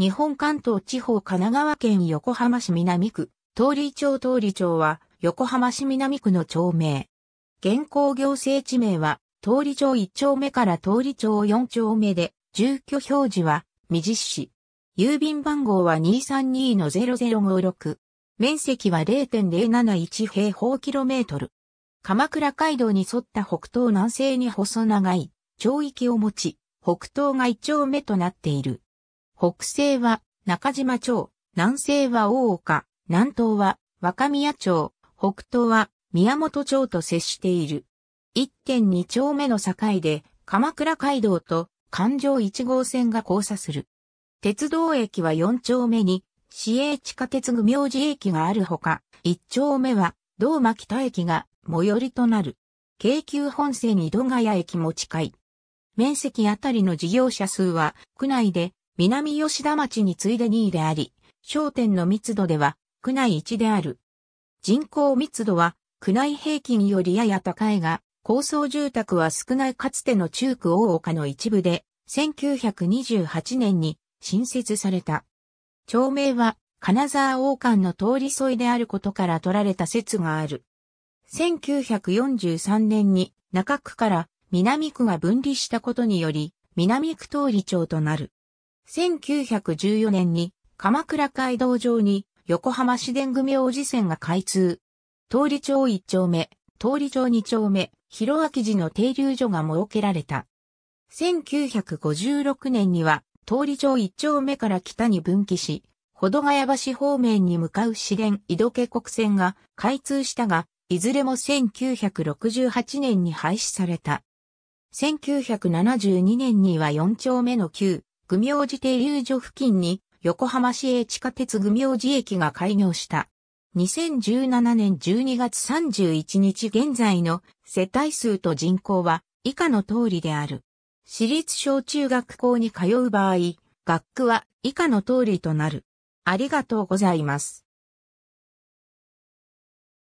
日本関東地方神奈川県横浜市南区、通り町通り町は横浜市南区の町名。現行行政地名は、通り町1丁目から通り町4丁目で、住居表示は、未実施。郵便番号は232-0056。面積は0.071平方キロメートル。鎌倉街道に沿った北東南西に細長い町域を持ち、北東が1丁目となっている。北西は中島町、南西は大岡、南東は若宮町、北東は宮本町と接している。1.2丁目の境で鎌倉街道と環状1号線が交差する。鉄道駅は4丁目に市営地下鉄具名寺駅があるほか、1丁目は道間北駅が最寄りとなる。京急本線井戸ヶ谷駅も近い。面積あたりの事業者数は、区内で南吉田町に次いで2位であり、商店の密度では、区内1である。人口密度は、区内平均よりやや高いが、高層住宅は少ないかつての中区大岡の一部で、1928年に新設された。町名は、金沢王冠の通り沿いであることから取られた説がある。1943年に中区から南区が分離したことにより、南区通り町となる。1914年に鎌倉街道上に横浜市電組王子線が開通。通り町1丁目、通り町2丁目、広明寺の停留所が設けられた。1956年には通り町1丁目から北に分岐し、保土ヶ谷橋方面に向かう市電井戸家国線が開通したが、いずれも1968年に廃止された。1972年には4丁目の旧群明寺停留所付近に横浜市営地下鉄群明寺駅が開業した。2017年12月31日現在の世帯数と人口は以下の通りである。私立小中学校に通う場合、学区は以下の通りとなる。ありがとうございます。